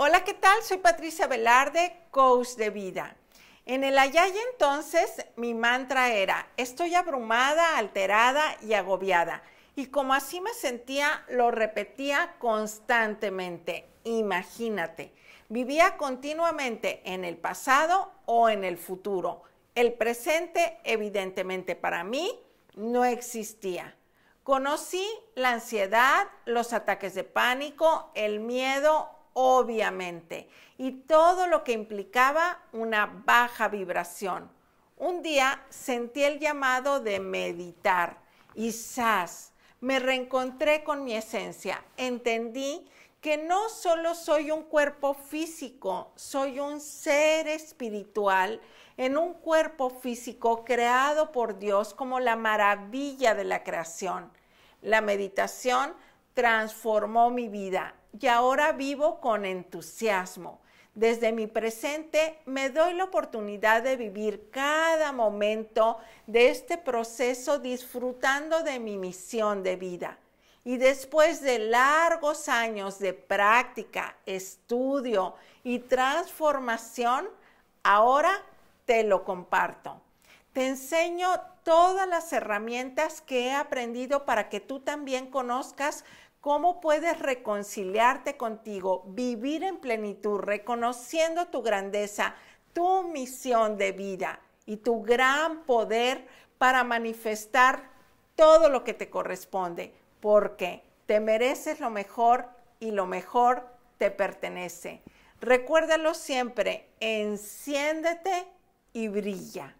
Hola, ¿qué tal? Soy Patricia Velarde, coach de vida. En el ayay entonces mi mantra era, estoy abrumada, alterada y agobiada. Y como así me sentía, lo repetía constantemente. Imagínate, vivía continuamente en el pasado o en el futuro. El presente, evidentemente para mí, no existía. Conocí la ansiedad, los ataques de pánico, el miedo obviamente, y todo lo que implicaba una baja vibración. Un día sentí el llamado de meditar y ¡zas! Me reencontré con mi esencia. Entendí que no solo soy un cuerpo físico, soy un ser espiritual en un cuerpo físico creado por Dios como la maravilla de la creación. La meditación transformó mi vida y ahora vivo con entusiasmo. Desde mi presente me doy la oportunidad de vivir cada momento de este proceso disfrutando de mi misión de vida. Y después de largos años de práctica, estudio y transformación, ahora te lo comparto. Te enseño todas las herramientas que he aprendido para que tú también conozcas ¿Cómo puedes reconciliarte contigo, vivir en plenitud, reconociendo tu grandeza, tu misión de vida y tu gran poder para manifestar todo lo que te corresponde? Porque te mereces lo mejor y lo mejor te pertenece. Recuérdalo siempre, enciéndete y brilla.